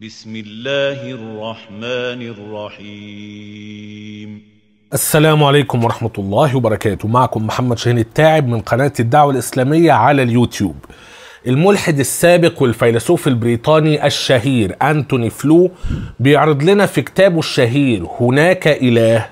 بسم الله الرحمن الرحيم السلام عليكم ورحمة الله وبركاته معكم محمد شاهين التاعب من قناة الدعوة الإسلامية على اليوتيوب الملحد السابق والفيلسوف البريطاني الشهير أنتوني فلو بيعرض لنا في كتابه الشهير هناك إله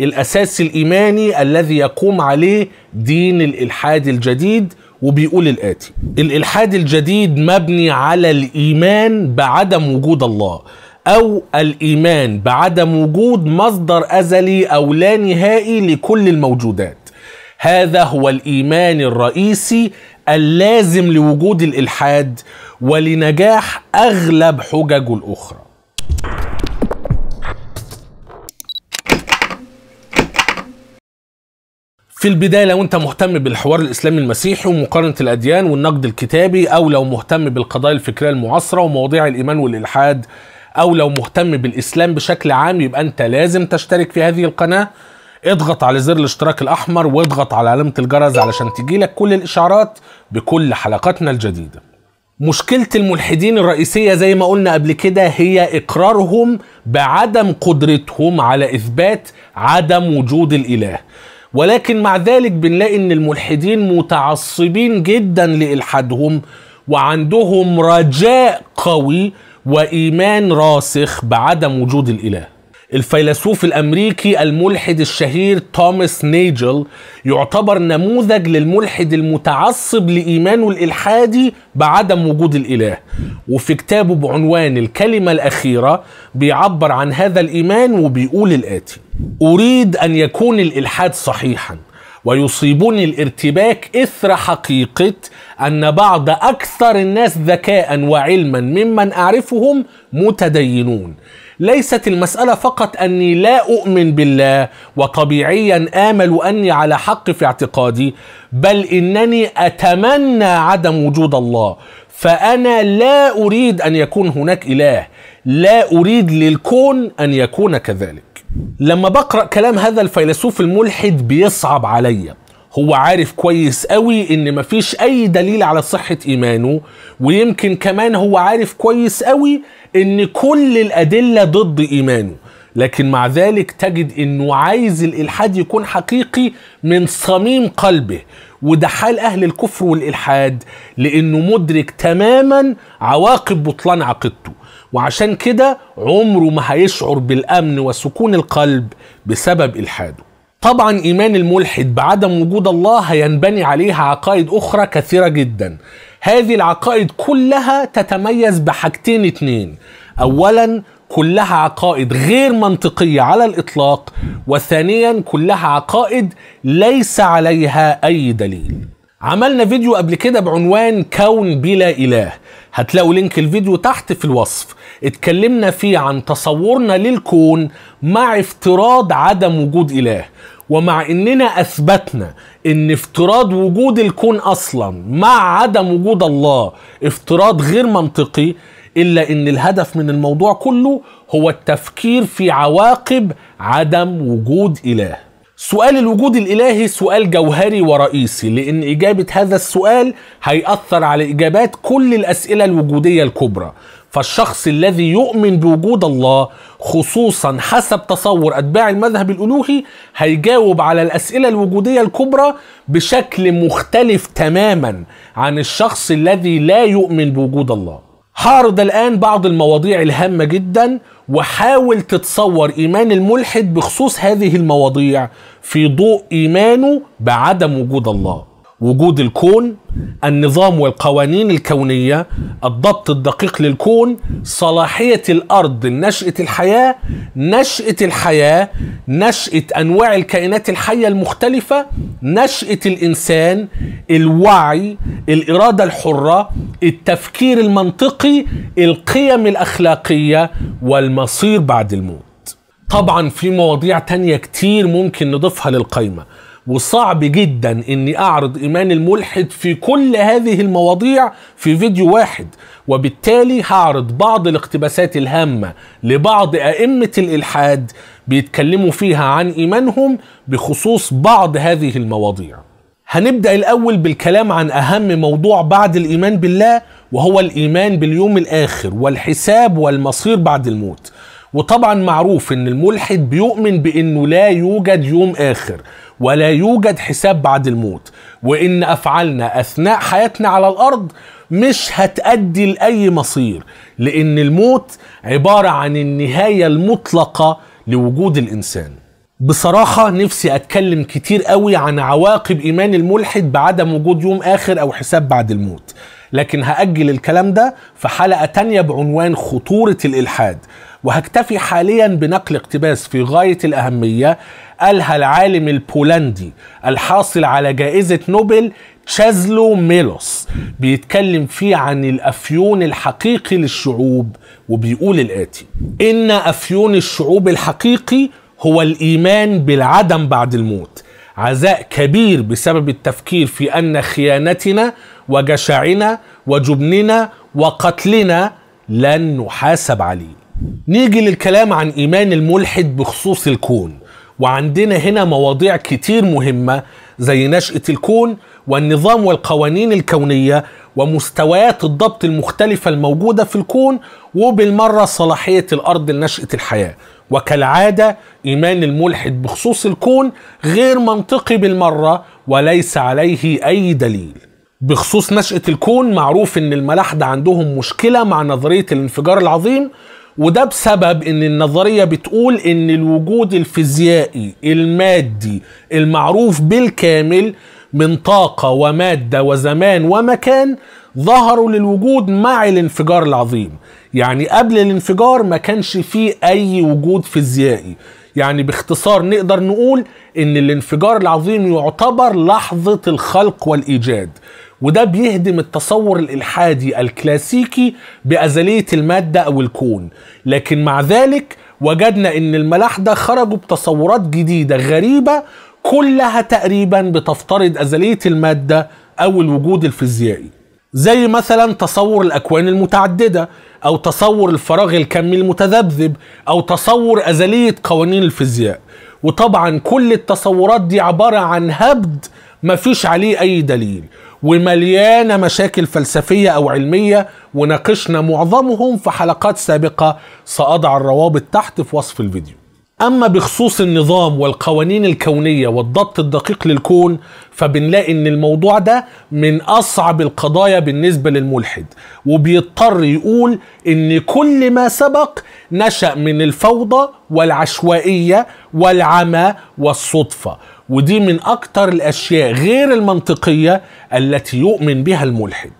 الأساس الإيماني الذي يقوم عليه دين الإلحاد الجديد وبيقول الآتي الإلحاد الجديد مبني على الإيمان بعدم وجود الله أو الإيمان بعدم وجود مصدر أزلي أو لا نهائي لكل الموجودات هذا هو الإيمان الرئيسي اللازم لوجود الإلحاد ولنجاح أغلب حججه الأخرى في البداية لو أنت مهتم بالحوار الإسلامي المسيحي ومقارنة الأديان والنقد الكتابي أو لو مهتم بالقضايا الفكرية المعاصرة ومواضيع الإيمان والإلحاد أو لو مهتم بالإسلام بشكل عام يبقى أنت لازم تشترك في هذه القناة اضغط على زر الاشتراك الأحمر واضغط على علامة الجرس علشان تجيلك كل الإشعارات بكل حلقاتنا الجديدة مشكلة الملحدين الرئيسية زي ما قلنا قبل كده هي إقرارهم بعدم قدرتهم على إثبات عدم وجود الإله ولكن مع ذلك بنلاقي ان الملحدين متعصبين جدا لالحادهم وعندهم رجاء قوي وايمان راسخ بعدم وجود الاله الفيلسوف الامريكي الملحد الشهير توماس نيجل يعتبر نموذج للملحد المتعصب لايمانه الالحادي بعدم وجود الاله وفي كتابه بعنوان الكلمه الاخيره بيعبر عن هذا الايمان وبيقول الاتي اريد ان يكون الالحاد صحيحا ويصيبني الارتباك اثر حقيقه ان بعض اكثر الناس ذكاء وعلما ممن اعرفهم متدينون ليست المسألة فقط أني لا أؤمن بالله وطبيعيا آمل أني على حق في اعتقادي بل إنني أتمنى عدم وجود الله فأنا لا أريد أن يكون هناك إله لا أريد للكون أن يكون كذلك لما بقرأ كلام هذا الفيلسوف الملحد بيصعب عليّ هو عارف كويس قوي ان مفيش اي دليل على صحة ايمانه ويمكن كمان هو عارف كويس قوي ان كل الادله ضد ايمانه لكن مع ذلك تجد انه عايز الالحاد يكون حقيقي من صميم قلبه وده حال اهل الكفر والالحاد لانه مدرك تماما عواقب بطلان عقيدته وعشان كده عمره ما هيشعر بالامن وسكون القلب بسبب الحاده طبعا ايمان الملحد بعدم وجود الله هينبني عليها عقائد اخرى كثيره جدا هذه العقائد كلها تتميز بحاجتين اتنين اولا كلها عقائد غير منطقية على الإطلاق وثانيا كلها عقائد ليس عليها أي دليل عملنا فيديو قبل كده بعنوان كون بلا إله هتلاقوا لينك الفيديو تحت في الوصف اتكلمنا فيه عن تصورنا للكون مع افتراض عدم وجود إله ومع اننا اثبتنا ان افتراض وجود الكون اصلا مع عدم وجود الله افتراض غير منطقي الا ان الهدف من الموضوع كله هو التفكير في عواقب عدم وجود اله سؤال الوجود الالهي سؤال جوهري ورئيسي لان اجابه هذا السؤال هيأثر على اجابات كل الاسئله الوجوديه الكبرى فالشخص الذي يؤمن بوجود الله خصوصا حسب تصور اتباع المذهب الالوهي هيجاوب على الاسئله الوجوديه الكبرى بشكل مختلف تماما عن الشخص الذي لا يؤمن بوجود الله. هعرض الان بعض المواضيع الهامه جدا وحاول تتصور ايمان الملحد بخصوص هذه المواضيع في ضوء ايمانه بعدم وجود الله. وجود الكون النظام والقوانين الكونية الضبط الدقيق للكون صلاحية الأرض نشأة الحياة نشأة الحياة نشأة أنواع الكائنات الحية المختلفة نشأة الإنسان الوعي الإرادة الحرة التفكير المنطقي القيم الأخلاقية والمصير بعد الموت طبعا في مواضيع تانية كتير ممكن نضيفها للقايمة وصعب جدا اني اعرض ايمان الملحد في كل هذه المواضيع في فيديو واحد وبالتالي هعرض بعض الاقتباسات الهامه لبعض ائمه الالحاد بيتكلموا فيها عن ايمانهم بخصوص بعض هذه المواضيع هنبدا الاول بالكلام عن اهم موضوع بعد الايمان بالله وهو الايمان باليوم الاخر والحساب والمصير بعد الموت وطبعا معروف ان الملحد بيؤمن بانه لا يوجد يوم اخر ولا يوجد حساب بعد الموت وان افعالنا اثناء حياتنا على الارض مش هتأدي لأي مصير لأن الموت عبارة عن النهاية المطلقة لوجود الإنسان بصراحة نفسي أتكلم كتير قوي عن عواقب إيمان الملحد بعدم وجود يوم آخر أو حساب بعد الموت لكن هأجل الكلام ده في حلقة تانية بعنوان خطورة الإلحاد وهكتفي حاليا بنقل اقتباس في غاية الأهمية قالها العالم البولندي الحاصل على جائزة نوبل تشازلو ميلوس بيتكلم فيه عن الأفيون الحقيقي للشعوب وبيقول الآتي إن أفيون الشعوب الحقيقي هو الإيمان بالعدم بعد الموت عزاء كبير بسبب التفكير في أن خيانتنا وجشعنا وجبننا وقتلنا لن نحاسب عليه نيجي للكلام عن إيمان الملحد بخصوص الكون وعندنا هنا مواضيع كتير مهمة زي نشأة الكون والنظام والقوانين الكونية ومستويات الضبط المختلفة الموجودة في الكون وبالمرة صلاحية الأرض لنشأة الحياة وكالعادة إيمان الملحد بخصوص الكون غير منطقي بالمرة وليس عليه أي دليل بخصوص نشأة الكون معروف ان الملاحدة عندهم مشكلة مع نظرية الانفجار العظيم وده بسبب ان النظرية بتقول ان الوجود الفيزيائي المادي المعروف بالكامل من طاقة ومادة وزمان ومكان ظهروا للوجود مع الانفجار العظيم يعني قبل الانفجار ما كانش فيه اي وجود فيزيائي يعني باختصار نقدر نقول ان الانفجار العظيم يعتبر لحظة الخلق والايجاد وده بيهدم التصور الالحادي الكلاسيكي بازلية المادة او الكون لكن مع ذلك وجدنا ان الملاحدة خرجوا بتصورات جديدة غريبة كلها تقريبا بتفترض ازلية المادة او الوجود الفيزيائي زي مثلا تصور الاكوان المتعدده او تصور الفراغ الكمي المتذبذب او تصور ازليه قوانين الفيزياء وطبعا كل التصورات دي عباره عن هبد مفيش عليه اي دليل ومليانه مشاكل فلسفيه او علميه وناقشنا معظمهم في حلقات سابقه ساضع الروابط تحت في وصف الفيديو أما بخصوص النظام والقوانين الكونية والضبط الدقيق للكون فبنلاقي إن الموضوع ده من أصعب القضايا بالنسبة للملحد وبيضطر يقول إن كل ما سبق نشأ من الفوضى والعشوائية والعمى والصدفة ودي من أكتر الأشياء غير المنطقية التي يؤمن بها الملحد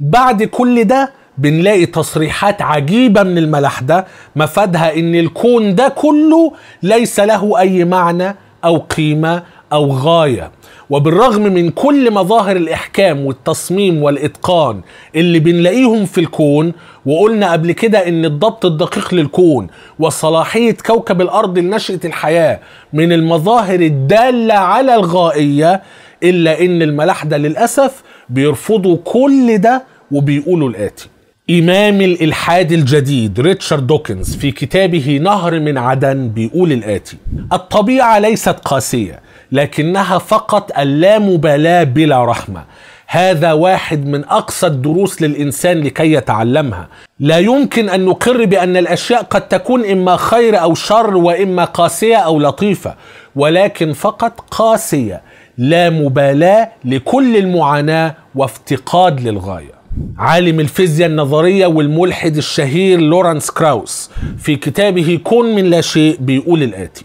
بعد كل ده بنلاقي تصريحات عجيبة من الملاح ده مفادها ان الكون ده كله ليس له اي معنى او قيمة او غاية وبالرغم من كل مظاهر الإحكام والتصميم والإتقان اللي بنلاقيهم في الكون وقلنا قبل كده إن الضبط الدقيق للكون وصلاحية كوكب الأرض لنشأة الحياة من المظاهر الدالة على الغائية إلا إن الملاحدة للأسف بيرفضوا كل ده وبيقولوا الآتي إمام الإلحاد الجديد ريتشارد دوكنز في كتابه نهر من عدن بيقول الآتي الطبيعة ليست قاسية لكنها فقط اللامبالاة بلا رحمة هذا واحد من أقصى الدروس للإنسان لكي يتعلمها لا يمكن أن نقر بأن الأشياء قد تكون إما خير أو شر وإما قاسية أو لطيفة ولكن فقط قاسية لا مبالاة لكل المعاناة وافتقاد للغاية عالم الفيزياء النظرية والملحد الشهير لورانس كراوس في كتابه كون من لا شيء بيقول الآتي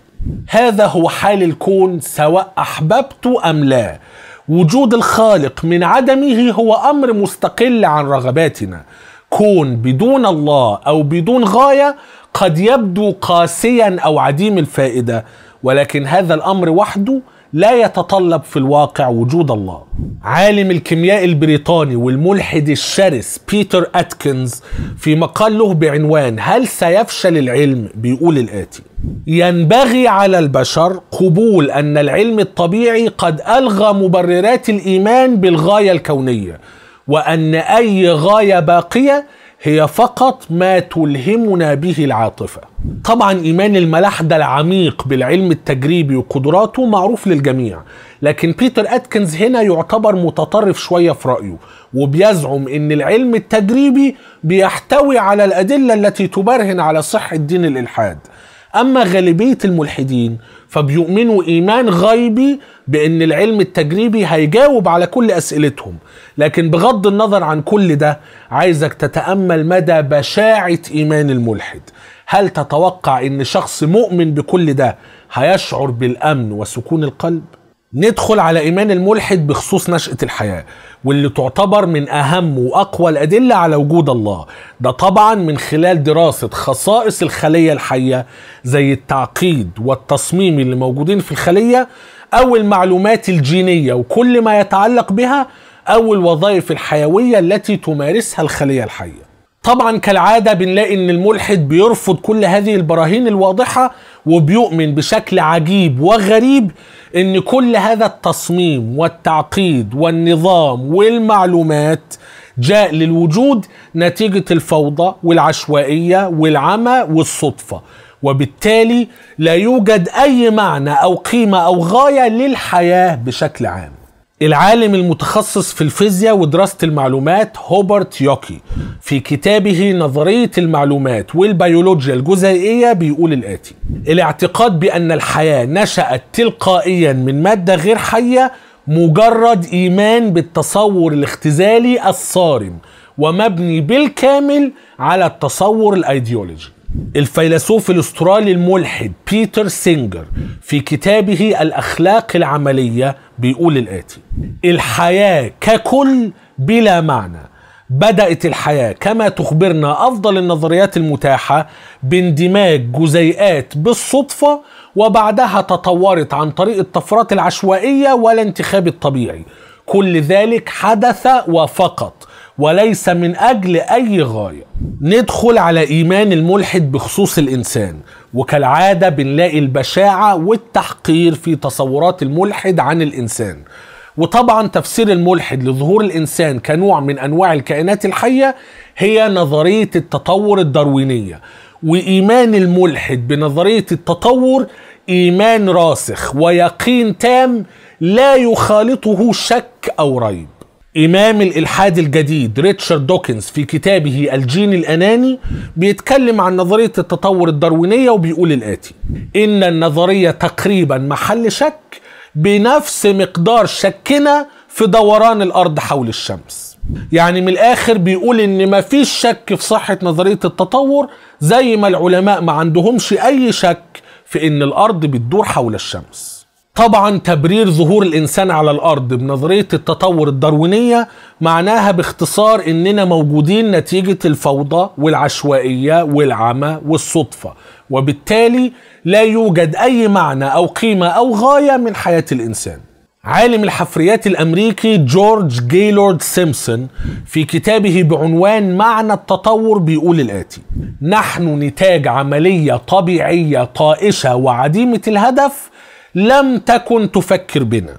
هذا هو حال الكون سواء أحببت أم لا وجود الخالق من عدمه هو أمر مستقل عن رغباتنا كون بدون الله أو بدون غاية قد يبدو قاسيا أو عديم الفائدة ولكن هذا الأمر وحده لا يتطلب في الواقع وجود الله عالم الكيمياء البريطاني والملحد الشرس بيتر أتكنز في مقال له بعنوان هل سيفشل العلم بيقول الآتي ينبغي على البشر قبول أن العلم الطبيعي قد ألغى مبررات الإيمان بالغاية الكونية وأن أي غاية باقية هي فقط ما تلهمنا به العاطفة طبعا إيمان الملاح ده العميق بالعلم التجريبي وقدراته معروف للجميع لكن بيتر أتكنز هنا يعتبر متطرف شوية في رأيه وبيزعم أن العلم التجريبي بيحتوي على الأدلة التي تبرهن على صحة دين الإلحاد أما غالبية الملحدين فبيؤمنوا إيمان غيبي بأن العلم التجريبي هيجاوب على كل أسئلتهم لكن بغض النظر عن كل ده عايزك تتامل مدى بشاعه ايمان الملحد هل تتوقع ان شخص مؤمن بكل ده هيشعر بالامن وسكون القلب ندخل على ايمان الملحد بخصوص نشاه الحياه واللي تعتبر من اهم واقوى الادله على وجود الله ده طبعا من خلال دراسه خصائص الخليه الحيه زي التعقيد والتصميم اللي موجودين في الخليه او المعلومات الجينيه وكل ما يتعلق بها أو الوظائف الحيوية التي تمارسها الخلية الحية طبعا كالعادة بنلاقي ان الملحد بيرفض كل هذه البراهين الواضحة وبيؤمن بشكل عجيب وغريب ان كل هذا التصميم والتعقيد والنظام والمعلومات جاء للوجود نتيجة الفوضى والعشوائية والعمى والصدفة وبالتالي لا يوجد أي معنى أو قيمة أو غاية للحياة بشكل عام العالم المتخصص في الفيزياء ودراسة المعلومات هوبرت يوكي في كتابه نظرية المعلومات والبيولوجيا الجزيئية بيقول الآتي الاعتقاد بأن الحياة نشأت تلقائيا من مادة غير حية مجرد إيمان بالتصور الاختزالي الصارم ومبني بالكامل على التصور الأيديولوجي الفيلسوف الاسترالي الملحد بيتر سينجر في كتابه الاخلاق العمليه بيقول الاتي الحياه ككل بلا معنى بدات الحياه كما تخبرنا افضل النظريات المتاحه باندماج جزيئات بالصدفه وبعدها تطورت عن طريق الطفرات العشوائيه والانتخاب الطبيعي كل ذلك حدث وفقط وليس من أجل أي غاية ندخل على إيمان الملحد بخصوص الإنسان وكالعادة بنلاقي البشاعة والتحقير في تصورات الملحد عن الإنسان وطبعا تفسير الملحد لظهور الإنسان كنوع من أنواع الكائنات الحية هي نظرية التطور الداروينية وإيمان الملحد بنظرية التطور إيمان راسخ ويقين تام لا يخالطه شك أو ريب إمام الإلحاد الجديد ريتشارد دوكنز في كتابه الجين الأناني بيتكلم عن نظرية التطور الداروينية وبيقول الآتي إن النظرية تقريبا محل شك بنفس مقدار شكنا في دوران الأرض حول الشمس يعني من الآخر بيقول إن مفيش شك في صحة نظرية التطور زي ما العلماء ما عندهمش أي شك في إن الأرض بتدور حول الشمس طبعا تبرير ظهور الانسان على الارض بنظريه التطور الداروينيه معناها باختصار اننا موجودين نتيجه الفوضى والعشوائيه والعمى والصدفه وبالتالي لا يوجد اي معنى او قيمه او غايه من حياه الانسان عالم الحفريات الامريكي جورج جيلورد سيمسون في كتابه بعنوان معنى التطور بيقول الاتي: نحن نتاج عمليه طبيعيه طائشه وعديمه الهدف لم تكن تفكر بنا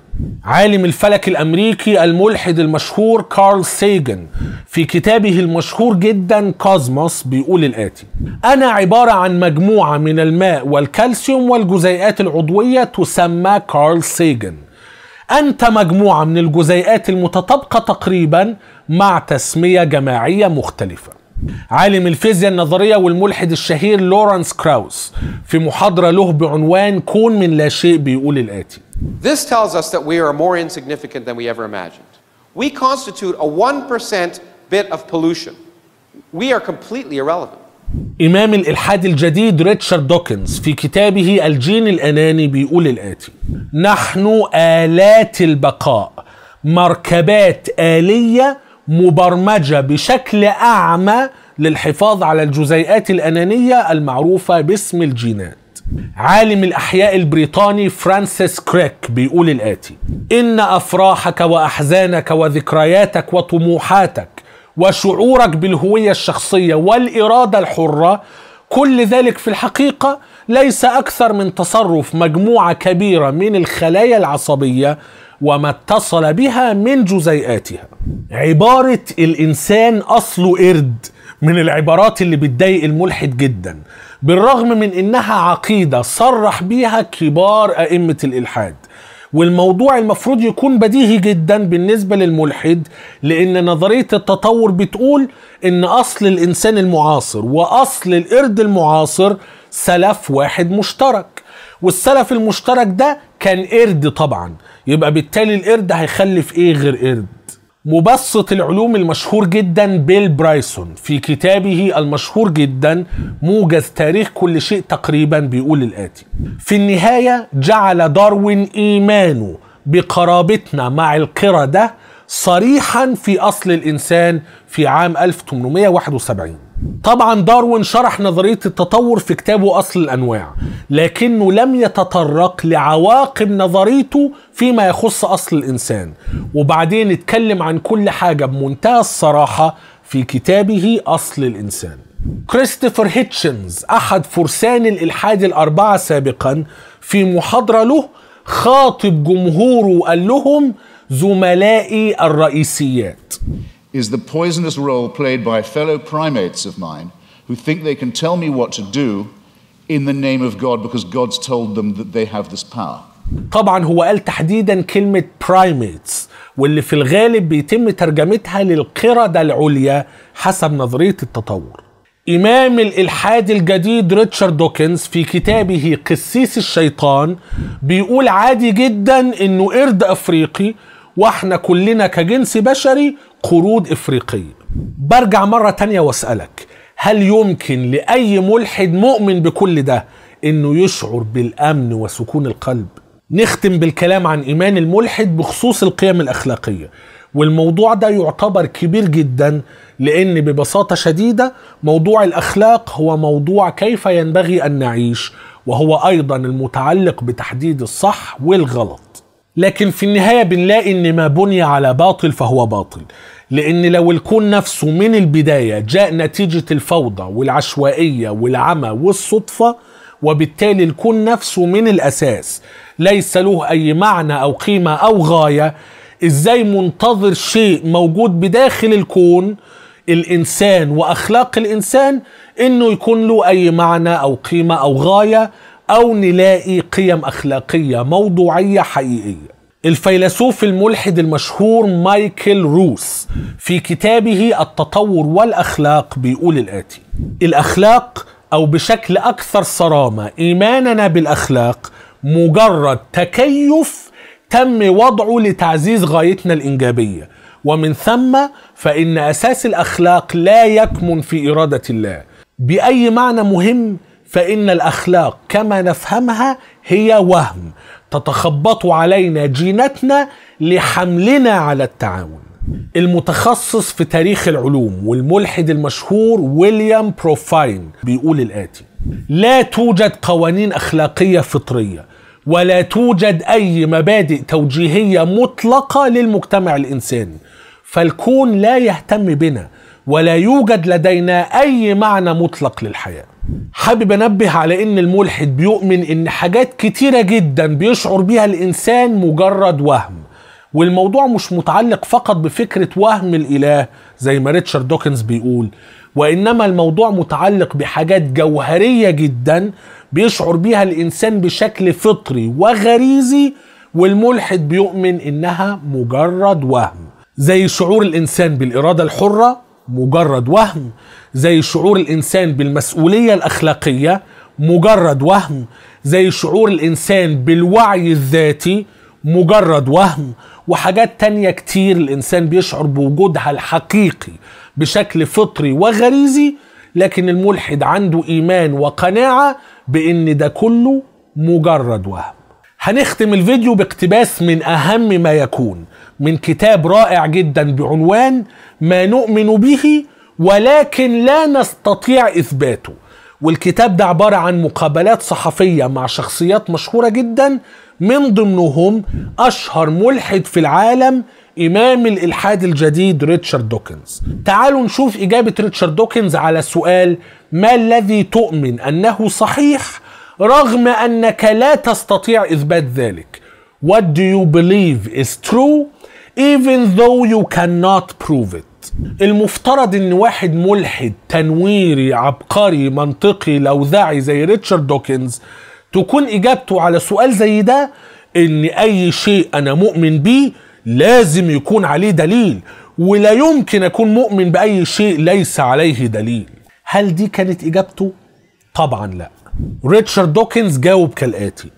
عالم الفلك الامريكي الملحد المشهور كارل سيجن في كتابه المشهور جدا كازموس بيقول الاتي انا عباره عن مجموعه من الماء والكالسيوم والجزيئات العضويه تسمى كارل سيجن انت مجموعه من الجزيئات المتطابقه تقريبا مع تسميه جماعيه مختلفه عالم الفيزياء النظرية والملحد الشهير لورانس كراوس في محاضرة له بعنوان كون من لا شيء بيقول الآتي This tells us that we are more insignificant than we ever imagined. We constitute a 1% bit of pollution. We are completely irrelevant. إمام الإلحاد الجديد ريتشارد دوكنز في كتابه الجين الأناني بيقول الآتي نحن آلات البقاء مركبات آلية مبرمجة بشكل أعمى للحفاظ على الجزيئات الأنانية المعروفة باسم الجينات عالم الأحياء البريطاني فرانسيس كريك بيقول الآتي إن أفراحك وأحزانك وذكرياتك وطموحاتك وشعورك بالهوية الشخصية والإرادة الحرة كل ذلك في الحقيقة ليس أكثر من تصرف مجموعة كبيرة من الخلايا العصبية وما اتصل بها من جزيئاتها عبارة الإنسان أصله قرد من العبارات اللي بتضايق الملحد جدا بالرغم من إنها عقيدة صرح بيها كبار أئمة الإلحاد والموضوع المفروض يكون بديهي جدا بالنسبة للملحد لأن نظرية التطور بتقول إن أصل الإنسان المعاصر وأصل القرد المعاصر سلف واحد مشترك والسلف المشترك ده كان قرد طبعا يبقى بالتالي القرد هيخلف ايه غير قرد مبسط العلوم المشهور جدا بيل برايسون في كتابه المشهور جدا موجز تاريخ كل شيء تقريبا بيقول الآتي في النهاية جعل داروين إيمانه بقرابتنا مع القردة صريحا في أصل الإنسان في عام 1871 طبعا داروين شرح نظرية التطور في كتابه أصل الأنواع لكنه لم يتطرق لعواقب نظريته فيما يخص أصل الإنسان وبعدين اتكلم عن كل حاجة بمنتهى الصراحة في كتابه أصل الإنسان كريستوفر هيتشنز أحد فرسان الإلحاد الأربعة سابقا في محاضرة له خاطب جمهوره وقال لهم زملائي الرئيسيات is the poisonous role played by fellow primates of mine who think they can tell me what to do in the name of God because God's told them that they have this power. طبعا هو قال تحديدا كلمة primates واللي في الغالب بيتم ترجمتها للقردة العليا حسب نظرية التطور إمام الإلحاد الجديد ريتشارد دوكنز في كتابه قسيس الشيطان بيقول عادي جدا إنه قرد أفريقي واحنا كلنا كجنس بشري قرود افريقيه برجع مره تانية واسالك هل يمكن لاي ملحد مؤمن بكل ده انه يشعر بالامن وسكون القلب نختم بالكلام عن ايمان الملحد بخصوص القيم الاخلاقيه والموضوع ده يعتبر كبير جدا لان ببساطه شديده موضوع الاخلاق هو موضوع كيف ينبغي ان نعيش وهو ايضا المتعلق بتحديد الصح والغلط لكن في النهايه بنلاقي ان ما بني على باطل فهو باطل لان لو الكون نفسه من البدايه جاء نتيجه الفوضى والعشوائيه والعمى والصدفه وبالتالي الكون نفسه من الاساس ليس له اي معنى او قيمه او غايه ازاي منتظر شيء موجود بداخل الكون الانسان واخلاق الانسان انه يكون له اي معنى او قيمه او غايه أو نلاقي قيم أخلاقية موضوعية حقيقية الفيلسوف الملحد المشهور مايكل روس في كتابه التطور والأخلاق بيقول الآتي الأخلاق أو بشكل أكثر صرامة إيماننا بالأخلاق مجرد تكيف تم وضعه لتعزيز غايتنا الإنجابية ومن ثم فإن أساس الأخلاق لا يكمن في إرادة الله بأي معنى مهم فإن الأخلاق كما نفهمها هي وهم تتخبط علينا جيناتنا لحملنا على التعاون المتخصص في تاريخ العلوم والملحد المشهور ويليام بروفاين بيقول الآتي لا توجد قوانين أخلاقية فطرية ولا توجد أي مبادئ توجيهية مطلقة للمجتمع الإنساني فالكون لا يهتم بنا ولا يوجد لدينا أي معنى مطلق للحياة حابب انبه على ان الملحد بيؤمن ان حاجات كتيره جدا بيشعر بيها الانسان مجرد وهم والموضوع مش متعلق فقط بفكره وهم الاله زي ما ريتشارد دوكنز بيقول وانما الموضوع متعلق بحاجات جوهريه جدا بيشعر بيها الانسان بشكل فطري وغريزي والملحد بيؤمن انها مجرد وهم زي شعور الانسان بالاراده الحره مجرد وهم زي شعور الانسان بالمسؤوليه الاخلاقيه مجرد وهم زي شعور الانسان بالوعي الذاتي مجرد وهم وحاجات تانية كتير الانسان بيشعر بوجودها الحقيقي بشكل فطري وغريزي لكن الملحد عنده ايمان وقناعه بان ده كله مجرد وهم هنختم الفيديو باقتباس من أهم ما يكون من كتاب رائع جدا بعنوان ما نؤمن به ولكن لا نستطيع إثباته والكتاب ده عبارة عن مقابلات صحفية مع شخصيات مشهورة جدا من ضمنهم أشهر ملحد في العالم إمام الإلحاد الجديد ريتشارد دوكنز تعالوا نشوف إجابة ريتشارد دوكنز على سؤال ما الذي تؤمن أنه صحيح رغم أنك لا تستطيع إثبات ذلك What do you believe is true even though you cannot prove it المفترض ان واحد ملحد تنويري عبقري منطقي لوذعي زي ريتشارد دوكنز تكون اجابته على سؤال زي ده ان اي شيء انا مؤمن بيه لازم يكون عليه دليل ولا يمكن اكون مؤمن باي شيء ليس عليه دليل هل دي كانت اجابته طبعا لا ريتشارد دوكنز جاوب كالاتي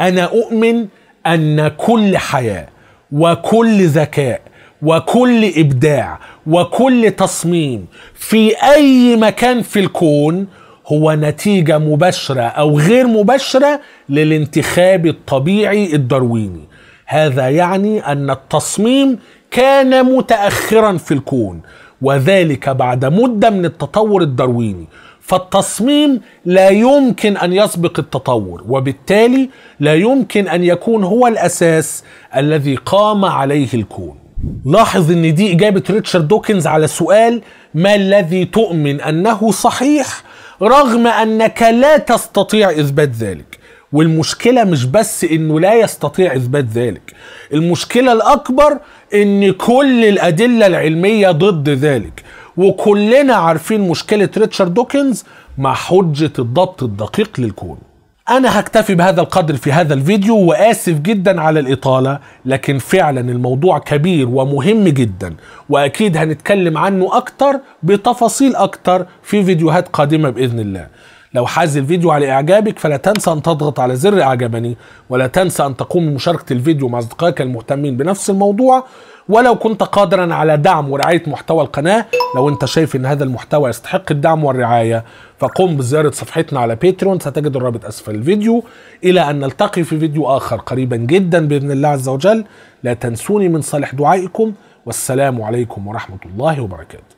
انا اؤمن ان كل حياه وكل ذكاء وكل ابداع وكل تصميم في اي مكان في الكون هو نتيجه مباشره او غير مباشره للانتخاب الطبيعي الدارويني هذا يعني ان التصميم كان متاخرا في الكون وذلك بعد مده من التطور الدارويني فالتصميم لا يمكن ان يسبق التطور وبالتالي لا يمكن ان يكون هو الاساس الذي قام عليه الكون لاحظ ان دي اجابه ريتشارد دوكنز على سؤال ما الذي تؤمن انه صحيح رغم انك لا تستطيع اثبات ذلك والمشكله مش بس انه لا يستطيع اثبات ذلك المشكله الاكبر ان كل الادله العلميه ضد ذلك وكلنا عارفين مشكله ريتشارد دوكنز مع حجه الضبط الدقيق للكون انا هكتفي بهذا القدر في هذا الفيديو واسف جدا على الاطاله لكن فعلا الموضوع كبير ومهم جدا واكيد هنتكلم عنه اكتر بتفاصيل اكتر في فيديوهات قادمه باذن الله لو حاز الفيديو على اعجابك فلا تنسى ان تضغط على زر اعجبني ولا تنسى ان تقوم بمشاركه الفيديو مع اصدقائك المهتمين بنفس الموضوع ولو كنت قادرا على دعم ورعاية محتوى القناة لو انت شايف ان هذا المحتوى يستحق الدعم والرعاية فقم بزيارة صفحتنا على باتريون ستجد الرابط أسفل الفيديو إلى أن نلتقي في فيديو آخر قريبا جدا بإذن الله عز وجل لا تنسوني من صالح دعائكم والسلام عليكم ورحمة الله وبركاته